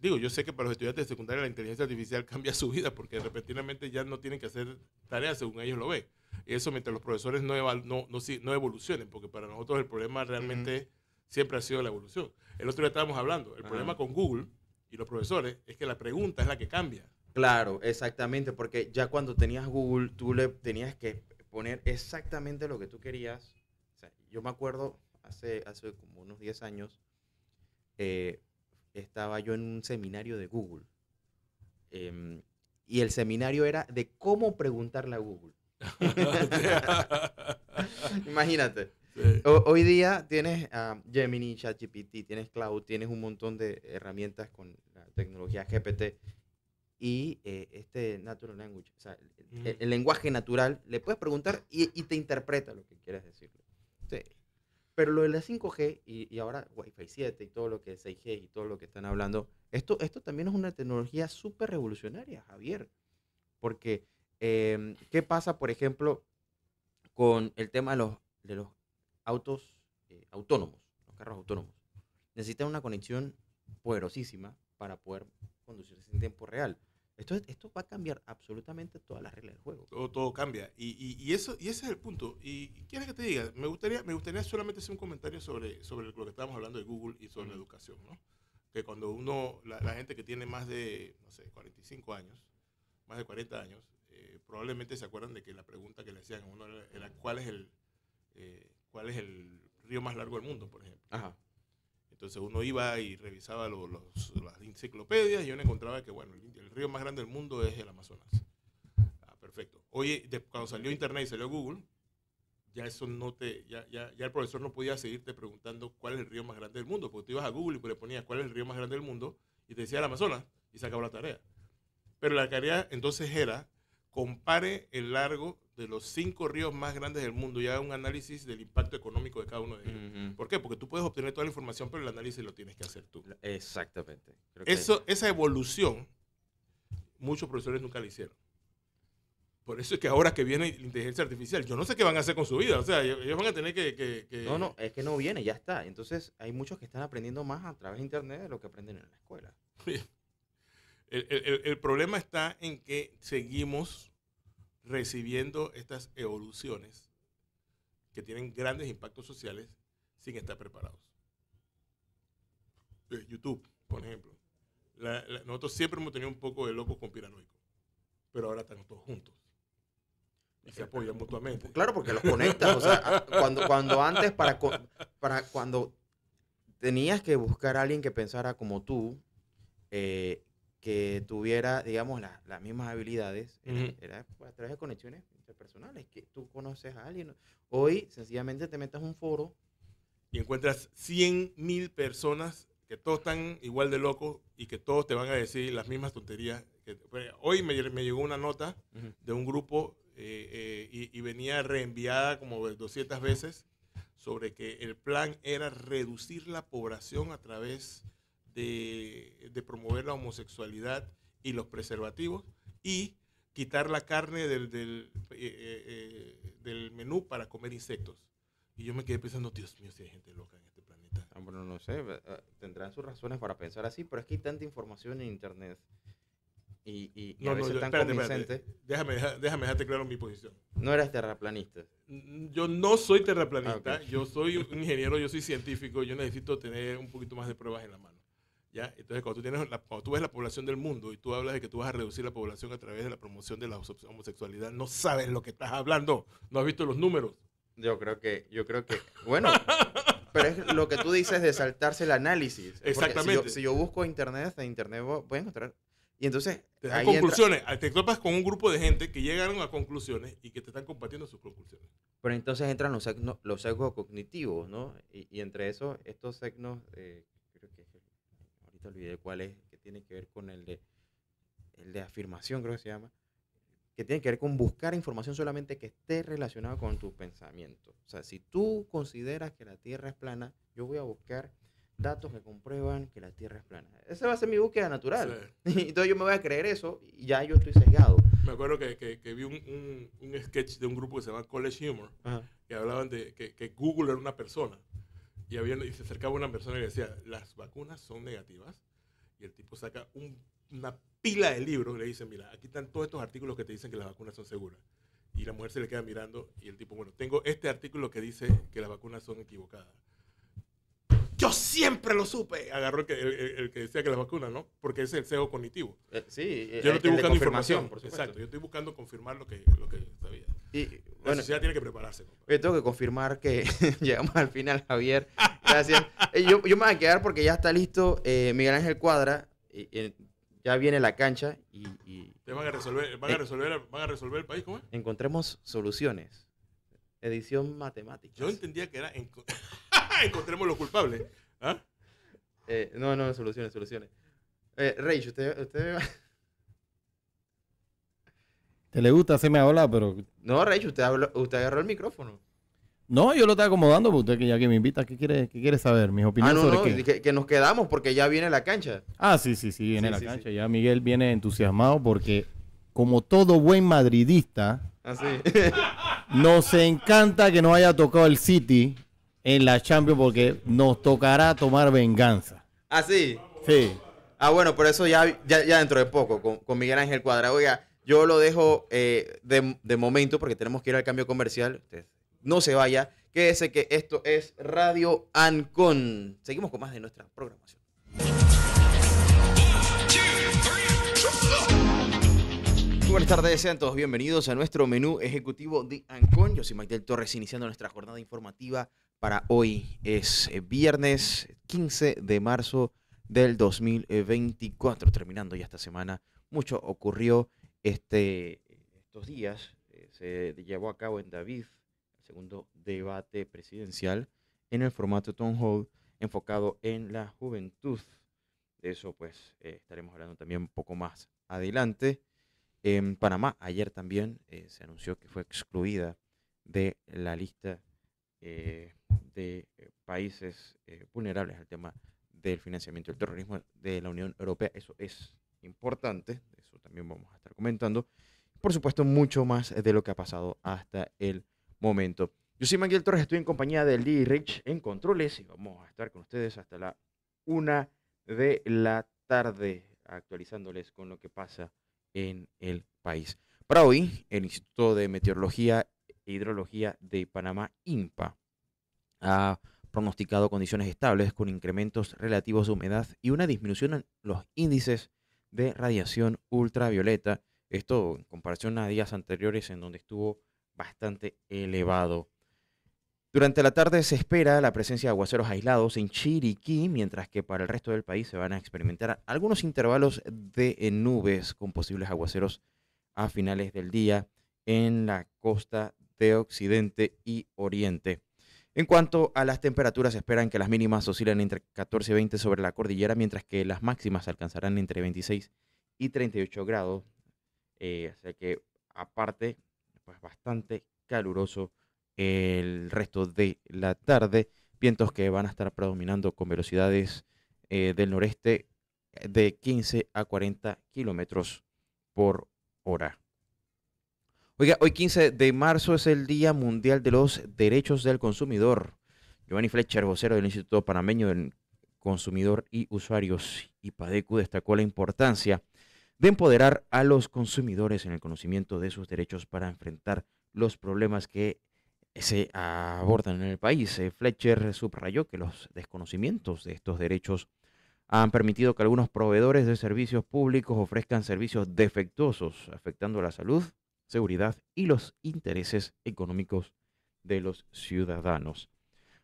digo, yo sé que para los estudiantes de secundaria la inteligencia artificial cambia su vida porque repentinamente ya no tienen que hacer tareas según ellos lo ven. Y eso mientras los profesores no, no, no, no evolucionen, porque para nosotros el problema realmente siempre ha sido la evolución. El otro día estábamos hablando, el problema con Google y los profesores es que la pregunta es la que cambia. Claro, exactamente, porque ya cuando tenías Google, tú le tenías que poner exactamente lo que tú querías. yo me acuerdo hace, hace como unos 10 años, eh, estaba yo en un seminario de Google. Em, y el seminario era de cómo preguntarle a Google. Imagínate. hoy día tienes a Gemini, ChatGPT, tienes Cloud, tienes un montón de herramientas con la tecnología GPT y eh, este natural language, o sea, el, mm. lenguaje natural, le puedes preguntar y, te interpreta lo que quieres decirle. Pero lo de la 5G y, ahora Wi-Fi 7 y todo lo que es 6G y todo lo que están hablando, esto, esto también es una tecnología súper revolucionaria, Javier. Porque, em, ¿qué pasa, por ejemplo, con el tema de los, de los autos eh, autónomos, los carros autónomos? Necesitan una conexión poderosísima para poder conducirse en tiempo real. Esto, esto va a cambiar absolutamente todas las reglas del juego. Todo, todo cambia. Y, y, eso, y ese es el punto. ¿Y quieres que te diga? Me gustaría, me gustaría solamente hacer un comentario sobre, sobre lo que estábamos hablando de Google y sobre la educación. ¿no? Que cuando uno, la, gente que tiene más de, no sé, 45 años, más de 40 años, eh, probablemente se acuerdan de que la pregunta que le hacían a uno era, ¿cuál, es el, eh, cuál es el río más largo del mundo, por ejemplo. Ajá. Entonces uno iba y revisaba las enciclopedias y uno encontraba que, bueno, el, río más grande del mundo es el Amazonas. Ah, perfecto. Oye, cuando salió Internet y salió Google, ya eso no ya, el profesor no podía seguirte preguntando cuál es el río más grande del mundo, porque tú ibas a Google y le ponías cuál es el río más grande del mundo y te decía el Amazonas y se acabó la tarea. Pero la tarea entonces era, compare el largo de los cinco ríos más grandes del mundo y haga un análisis del impacto económico de cada uno de ellos. ¿Por qué? Porque tú puedes obtener toda la información, pero el análisis lo tienes que hacer tú. Exactamente. Eso, Esa evolución, muchos profesores nunca la hicieron. Por eso es que ahora que viene la inteligencia artificial, yo no sé qué van a hacer con su vida. O sea, ellos van a tener que, No, no, es que no viene, ya está. Entonces, hay muchos que están aprendiendo más a través de Internet de lo que aprenden en la escuela. el, el problema está en que seguimos recibiendo estas evoluciones que tienen grandes impactos sociales sin estar preparados. Eh, YouTube, por ejemplo. nosotros siempre hemos tenido un poco de locos con piranoico, pero ahora estamos todos juntos. Y se apoyan mutuamente. Claro, porque los conectas. o sea, cuando, cuando antes, para, para cuando tenías que buscar a alguien que pensara como tú, eh, que tuviera, digamos, las mismas habilidades, era, pues, a través de conexiones interpersonales, que tú conoces a alguien. Hoy, sencillamente, te metas un foro. Y encuentras 100.000 mil personas que todos están igual de locos y que todos te van a decir las mismas tonterías. hoy me, llegó una nota de un grupo eh, eh, y, y, venía reenviada como 200 veces sobre que el plan era reducir la población a través de de, promover la homosexualidad y los preservativos y quitar la carne del, del, eh, eh, eh, del menú para comer insectos. Y yo me quedé pensando, Dios mío, si hay gente loca en este planeta. Ah, bueno, no sé, tendrán sus razones para pensar así, pero es que hay tanta información en Internet y, no, a veces tan espérate, Déjame, déjame dejarte claro mi posición. No eras terraplanista. Mm, yo no soy terraplanista, ah, yo soy un ingeniero, yo soy científico, yo necesito tener un poquito más de pruebas en la mano. Entonces, cuando tú, tienes ves la población del mundo y tú hablas de que tú vas a reducir la población a través de la promoción de la homosexualidad, no sabes lo que estás hablando, no has visto los números. Yo creo que, yo creo que, bueno, pero es lo que tú dices de saltarse el análisis. Exactamente. Si yo, busco internet, en internet voy a encontrar. Y entonces. Te dan conclusiones. Ah, te topas con un grupo de gente que llegaron a conclusiones y que te están compartiendo sus conclusiones. Pero entonces entran los, sesgos, cognitivos, ¿no? Y, entre esos, estos sesgos eh, olvidé cuál es, que tiene que ver con el de, el de afirmación, creo que se llama, que tiene que ver con buscar información solamente que esté relacionada con tus pensamientos. O sea, si tú consideras que la Tierra es plana, yo voy a buscar datos que comprueban que la Tierra es plana. Esa va a ser mi búsqueda natural. Entonces yo me voy a creer eso y ya yo estoy sesgado. Me acuerdo que, que, vi un, un, sketch de un grupo que se llama College Humor, que hablaban de que, que, Google era una persona. Y, se acercaba una persona y le decía, las vacunas son negativas. Y el tipo saca una pila de libros y le dice, mira, aquí están todos estos artículos que te dicen que las vacunas son seguras. Y la mujer se le queda mirando y el tipo, bueno, tengo este artículo que dice que las vacunas son equivocadas. Yo siempre lo supe. Agarró el que, el, que decía que las vacunas, ¿no? Porque es el sesgo cognitivo. Eh, sí, yo eh, no estoy buscando información. exacto, yo estoy buscando confirmar lo que, lo que sabía. Y, la bueno, sociedad tiene que prepararse. Yo tengo que confirmar que llegamos al final, Javier. Gracias. yo, yo, me voy a quedar porque ya está listo eh, Miguel Ángel Cuadra. ya viene la cancha y... van, a resolver, van, a eh, resolver, van a resolver el país, Encontremos soluciones. Edición matemática. Yo entendía que era... encontremos los culpables. ¿ah? Eh, no, no, soluciones, soluciones. Eh, Rey, usted... usted le gusta hacerme hablar, pero... No, Rey, usted, usted agarró el micrófono. No, yo lo estoy acomodando, porque usted que ya que me invita, ¿qué quiere, qué quiere saber? Mis opiniones ah, no, no, Que, nos quedamos porque ya viene la cancha. Ah, sí, sí, sí, viene la cancha. Ya Miguel viene entusiasmado porque, como todo buen madridista, ah, nos encanta que nos haya tocado el City en la Champions porque nos tocará tomar venganza. ¿Ah, sí? Sí. Ah, bueno, por eso ya, ya, dentro de poco, con, Miguel Ángel Cuadra. Oiga, yo lo dejo eh, de, momento porque tenemos que ir al cambio comercial. no se vaya. Quédese que esto es Radio Ancon. Seguimos con más de nuestra programación. Buenas tardes, sean todos bienvenidos a nuestro menú ejecutivo de Ancon. Yo soy Michael Torres, iniciando nuestra jornada informativa para hoy. Es eh, viernes 15 de marzo del 2024, terminando ya esta semana. Mucho ocurrió este, estos días eh, se llevó a cabo en David el segundo debate presidencial en el formato Town Hall enfocado en la juventud. De eso pues eh, estaremos hablando también un poco más adelante. En Panamá ayer también eh, se anunció que fue excluida de la lista de países vulnerables al tema del financiamiento del terrorismo de la Unión Europea. Eso es importante, eso también vamos a estar comentando. Por supuesto, mucho más de lo que ha pasado hasta el momento. Yo soy Miguel Torres, estoy en compañía del Lee Rich en Controles y vamos a estar con ustedes hasta la una de la tarde actualizándoles con lo que pasa en el país. Para hoy, el Instituto de Meteorología e Hidrología de Panamá, INPA, ha pronosticado condiciones estables con incrementos relativos de humedad y una disminución en los índices de radiación ultravioleta. Esto en comparación a días anteriores en donde estuvo bastante elevado. Durante la tarde se espera la presencia de aguaceros aislados en Chiriquí, mientras que para el resto del país se van a experimentar algunos intervalos de eh, nubes con posibles aguaceros a finales del día en la costa de Occidente y Oriente. En cuanto a las temperaturas, se esperan que las mínimas oscilan entre 14 y 20 sobre la cordillera, mientras que las máximas alcanzarán entre 26 y 38 grados. Eh, así que, aparte, pues bastante caluroso el resto de la tarde. Vientos que van a estar predominando con velocidades eh, del noreste eh, de 15 a 40 kilómetros por hora. Oiga, hoy 15 de marzo es el Día Mundial de los Derechos del Consumidor. Giovanni Fletcher, vocero del Instituto Panameño del Consumidor y Usuarios y PADECU, destacó la importancia de empoderar a los consumidores en el conocimiento de sus derechos para enfrentar los problemas que se abordan en el país. Eh, Fletcher subrayó que los desconocimientos de estos derechos han permitido que algunos proveedores de servicios públicos ofrezcan servicios defectuosos, afectando la salud, seguridad y los intereses económicos de los ciudadanos.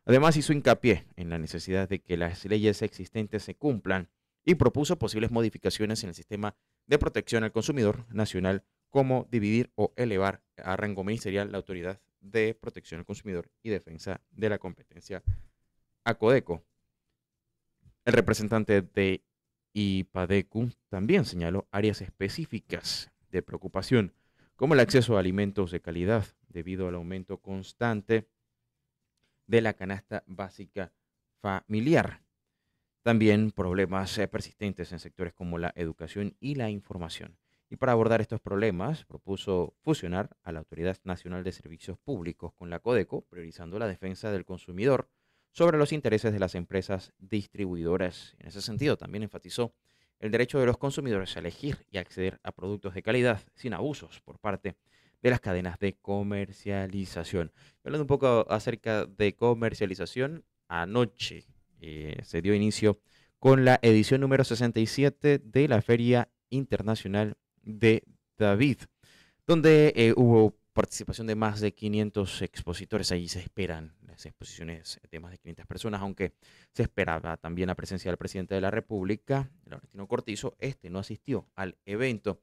Además, hizo hincapié en la necesidad de que las leyes existentes se cumplan y propuso posibles modificaciones en el sistema de protección al consumidor nacional, como dividir o elevar a rango ministerial la autoridad de protección al consumidor y defensa de la competencia a Codeco. El representante de IPADECU también señaló áreas específicas de preocupación como el acceso a alimentos de calidad debido al aumento constante de la canasta básica familiar. También problemas eh, persistentes en sectores como la educación y la información. Y para abordar estos problemas, propuso fusionar a la Autoridad Nacional de Servicios Públicos con la Codeco, priorizando la defensa del consumidor sobre los intereses de las empresas distribuidoras. En ese sentido, también enfatizó el derecho de los consumidores a elegir y acceder a productos de calidad sin abusos por parte de las cadenas de comercialización. Hablando un poco acerca de comercialización, anoche eh, se dio inicio con la edición número 67 de la Feria Internacional de David, donde eh, hubo participación de más de 500 expositores. allí se esperan exposiciones eh, de más de 500 personas, aunque se esperaba también la presencia del presidente de la República, Laurentino Cortizo, este no asistió al evento.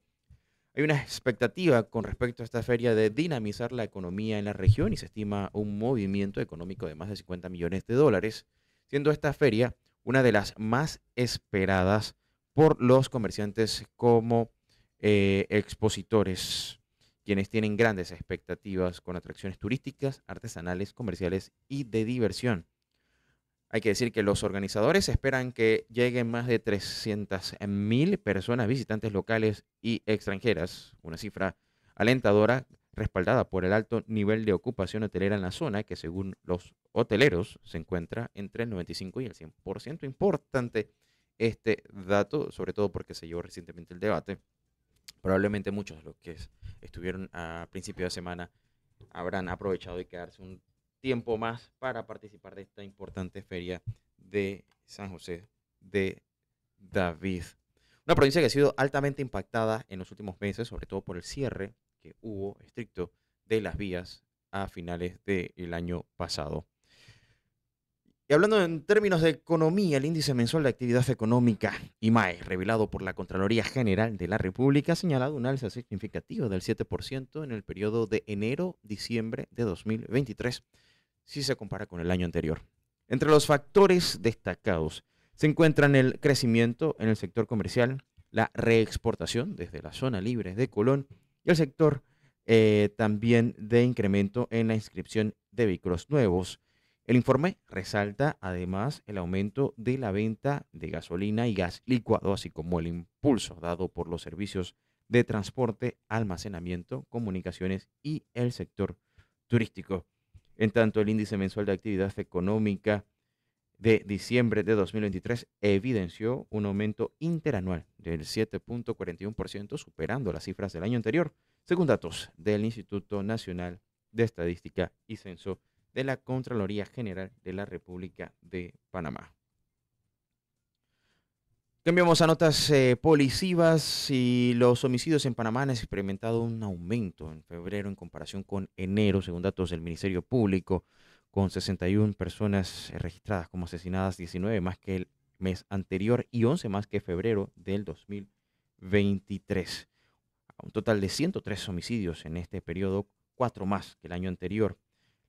Hay una expectativa con respecto a esta feria de dinamizar la economía en la región y se estima un movimiento económico de más de 50 millones de dólares, siendo esta feria una de las más esperadas por los comerciantes como eh, expositores quienes tienen grandes expectativas con atracciones turísticas, artesanales, comerciales y de diversión. Hay que decir que los organizadores esperan que lleguen más de 300.000 personas visitantes locales y extranjeras, una cifra alentadora respaldada por el alto nivel de ocupación hotelera en la zona, que según los hoteleros se encuentra entre el 95 y el 100%. Importante este dato, sobre todo porque se llevó recientemente el debate probablemente muchos de los que estuvieron a principio de semana habrán aprovechado de quedarse un tiempo más para participar de esta importante feria de San José de David. Una provincia que ha sido altamente impactada en los últimos meses, sobre todo por el cierre que hubo estricto de las vías a finales del año pasado. Y hablando en términos de economía, el índice mensual de actividad económica IMAE, revelado por la Contraloría General de la República, ha señalado un alza significativa del 7% en el periodo de enero-diciembre de 2023, si se compara con el año anterior. Entre los factores destacados se encuentran el crecimiento en el sector comercial, la reexportación desde la zona libre de Colón y el sector eh, también de incremento en la inscripción de vehículos nuevos el informe resalta además el aumento de la venta de gasolina y gas licuado, así como el impulso dado por los servicios de transporte, almacenamiento, comunicaciones y el sector turístico. En tanto, el índice mensual de actividad económica de diciembre de 2023 evidenció un aumento interanual del 7.41%, superando las cifras del año anterior, según datos del Instituto Nacional de Estadística y Censo de la Contraloría General de la República de Panamá. Cambiamos a notas eh, policivas y los homicidios en Panamá han experimentado un aumento en febrero en comparación con enero, según datos del Ministerio Público, con 61 personas eh, registradas como asesinadas, 19 más que el mes anterior y 11 más que febrero del 2023. Un total de 103 homicidios en este periodo, 4 más que el año anterior.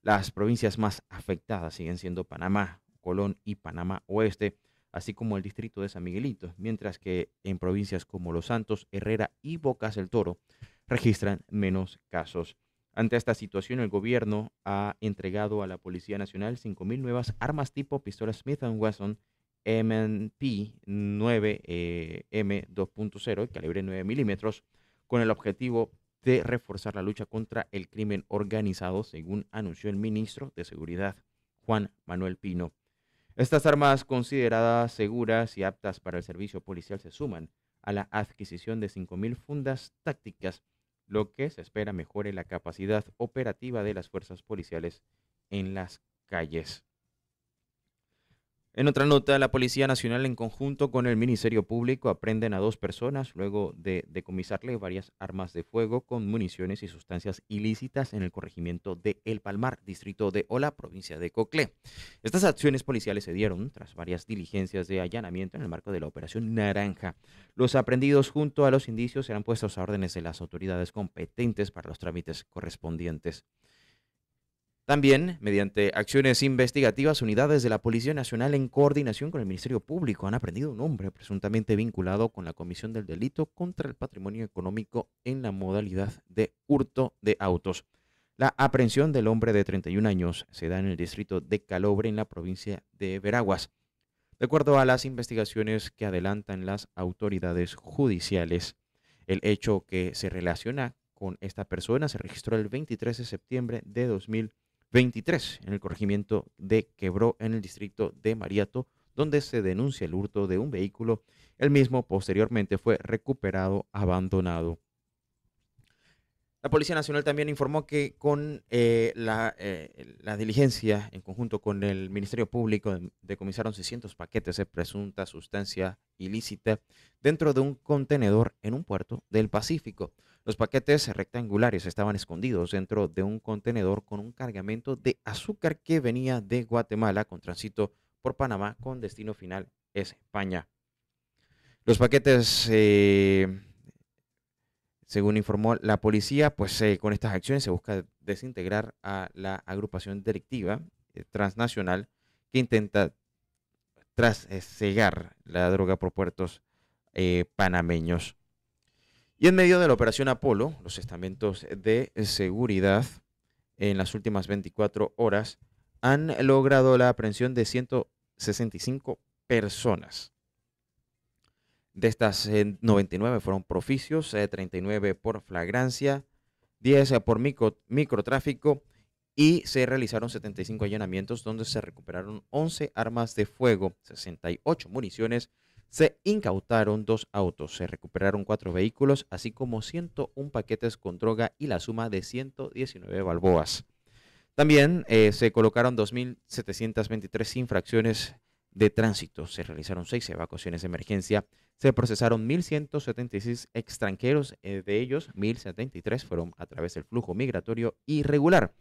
Las provincias más afectadas siguen siendo Panamá, Colón y Panamá Oeste, así como el distrito de San Miguelito, mientras que en provincias como Los Santos, Herrera y Bocas del Toro registran menos casos. Ante esta situación, el gobierno ha entregado a la Policía Nacional 5.000 nuevas armas tipo pistola Smith Wesson M&P 9M2.0 eh, calibre 9 milímetros, con el objetivo de reforzar la lucha contra el crimen organizado, según anunció el ministro de Seguridad, Juan Manuel Pino. Estas armas consideradas seguras y aptas para el servicio policial se suman a la adquisición de 5.000 fundas tácticas, lo que se espera mejore la capacidad operativa de las fuerzas policiales en las calles. En otra nota, la Policía Nacional en conjunto con el Ministerio Público aprenden a dos personas luego de decomisarle varias armas de fuego con municiones y sustancias ilícitas en el corregimiento de El Palmar, distrito de Ola, provincia de Coclé. Estas acciones policiales se dieron tras varias diligencias de allanamiento en el marco de la Operación Naranja. Los aprendidos junto a los indicios serán puestos a órdenes de las autoridades competentes para los trámites correspondientes. También, mediante acciones investigativas, unidades de la Policía Nacional en coordinación con el Ministerio Público han aprendido un hombre presuntamente vinculado con la comisión del delito contra el patrimonio económico en la modalidad de hurto de autos. La aprehensión del hombre de 31 años se da en el distrito de Calobre, en la provincia de Veraguas. De acuerdo a las investigaciones que adelantan las autoridades judiciales, el hecho que se relaciona con esta persona se registró el 23 de septiembre de 2020 23 en el corregimiento de Quebró en el distrito de Mariato, donde se denuncia el hurto de un vehículo. El mismo posteriormente fue recuperado abandonado. La Policía Nacional también informó que con eh, eh, la, diligencia, en conjunto con el Ministerio Público, decomisaron 600 paquetes de presunta sustancia ilícita dentro de un contenedor en un puerto del Pacífico. Los paquetes rectangulares estaban escondidos dentro de un contenedor con un cargamento de azúcar que venía de Guatemala con tránsito por Panamá con destino final es España. Los paquetes... Eh, según informó la policía, pues eh, con estas acciones se busca desintegrar a la agrupación delictiva eh, transnacional que intenta trasegar la droga por puertos eh, panameños. Y en medio de la operación Apolo, los estamentos de seguridad en las últimas 24 horas han logrado la aprehensión de 165 personas. De estas, 99 eh, fueron proficios, 39 eh, por flagrancia, 10 eh, por microtráfico y se realizaron 75 allanamientos donde se recuperaron 11 armas de fuego, 68 municiones, se incautaron dos autos, se recuperaron cuatro vehículos, así como 101 paquetes con droga y la suma de 119 balboas. También se colocaron 2.723 infracciones de tránsito. Se realizaron seis evacuaciones de emergencia. Se procesaron 1.176 extranjeros, eh, de ellos 1.073 fueron a través del flujo migratorio irregular.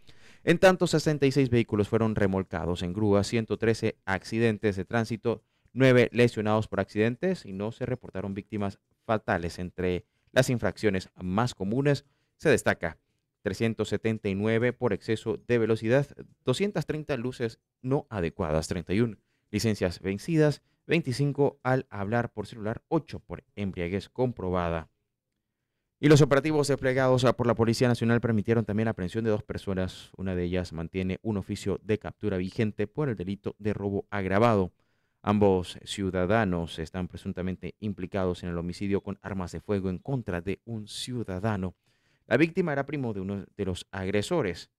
En tanto, 66 vehículos fueron remolcados en grúa, 113 accidentes de tránsito, 9 lesionados por accidentes y no se reportaron víctimas fatales. Entre las infracciones más comunes se destaca 379 por exceso de velocidad, 230 luces no adecuadas, 31 Licencias vencidas, 25 al hablar por celular, 8 por embriaguez comprobada. Y los operativos desplegados ah, por la Policía Nacional permitieron también la aprehensión de dos personas. Una de ellas mantiene un oficio de captura vigente por el delito de robo agravado. Ambos ciudadanos están presuntamente implicados en el homicidio con armas de fuego en contra de un ciudadano. La víctima era primo de uno de los agresores.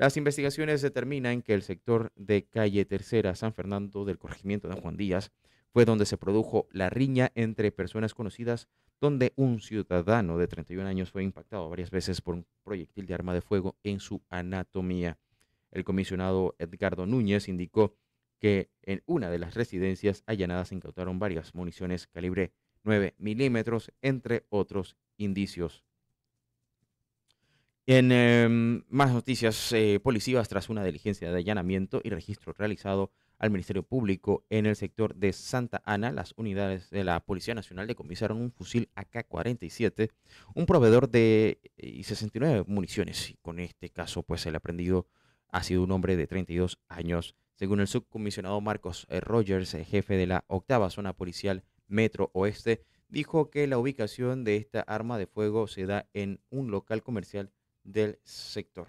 Las investigaciones determinan que el sector de calle Tercera, San Fernando del corregimiento de Juan Díaz, fue donde se produjo la riña entre personas conocidas, donde un ciudadano de 31 años fue impactado varias veces por un proyectil de arma de fuego en su anatomía. El comisionado Edgardo Núñez indicó que en una de las residencias allanadas se incautaron varias municiones calibre 9 milímetros, entre otros indicios. En em, más noticias eh, policivas, tras una diligencia de allanamiento y registro realizado al Ministerio Público en el sector de Santa Ana, las unidades de la Policía Nacional decomisaron un fusil AK-47, un proveedor de 69 municiones. Y con este caso, pues el aprendido ha sido un hombre de 32 años. Según el subcomisionado Marcos eh, Rogers, eh, jefe de la octava zona policial Metro Oeste, dijo que la ubicación de esta arma de fuego se da en un local comercial del sector.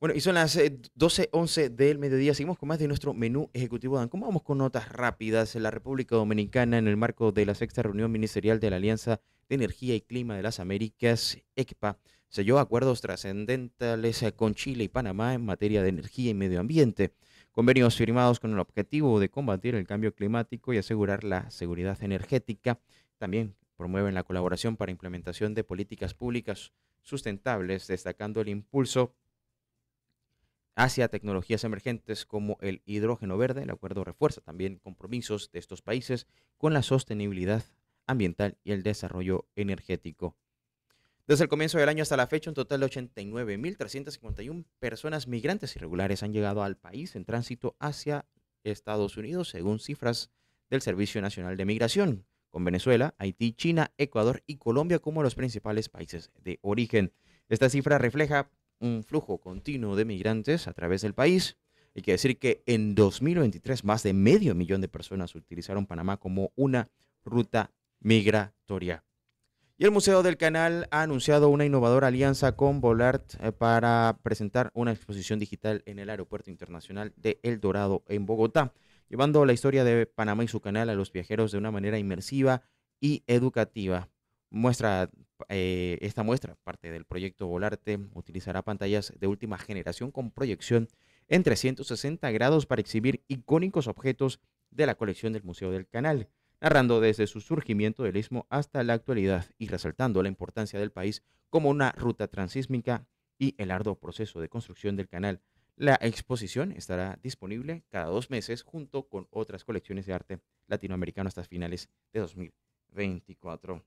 Bueno, y son las 12.11 eh, del mediodía. Seguimos con más de nuestro menú ejecutivo Dan. ¿Cómo vamos con notas rápidas? La República Dominicana, en el marco de la sexta reunión ministerial de la Alianza de Energía y Clima de las Américas, ECPA, selló acuerdos trascendentales eh, con Chile y Panamá en materia de energía y medio ambiente. Convenios firmados con el objetivo de combatir el cambio climático y asegurar la seguridad energética. También promueven la colaboración para implementación de políticas públicas sustentables, destacando el impulso hacia tecnologías emergentes como el hidrógeno verde. El acuerdo refuerza también compromisos de estos países con la sostenibilidad ambiental y el desarrollo energético. Desde el comienzo del año hasta la fecha, un total de 89.351 personas migrantes irregulares han llegado al país en tránsito hacia Estados Unidos, según cifras del Servicio Nacional de Migración con Venezuela, Haití, China, Ecuador y Colombia como los principales países de origen. Esta cifra refleja un flujo continuo de migrantes a través del país. Hay que decir que en 2023 más de medio millón de personas utilizaron Panamá como una ruta migratoria. Y el Museo del Canal ha anunciado una innovadora alianza con Volart eh, para presentar una exposición digital en el Aeropuerto Internacional de El Dorado en Bogotá llevando la historia de Panamá y su canal a los viajeros de una manera inmersiva y educativa. Muestra, eh, esta muestra, parte del proyecto Volarte, utilizará pantallas de última generación con proyección en 360 grados para exhibir icónicos objetos de la colección del Museo del Canal, narrando desde su surgimiento del istmo hasta la actualidad y resaltando la importancia del país como una ruta transísmica y el arduo proceso de construcción del canal la exposición estará disponible cada dos meses junto con otras colecciones de arte latinoamericano hasta finales de 2024.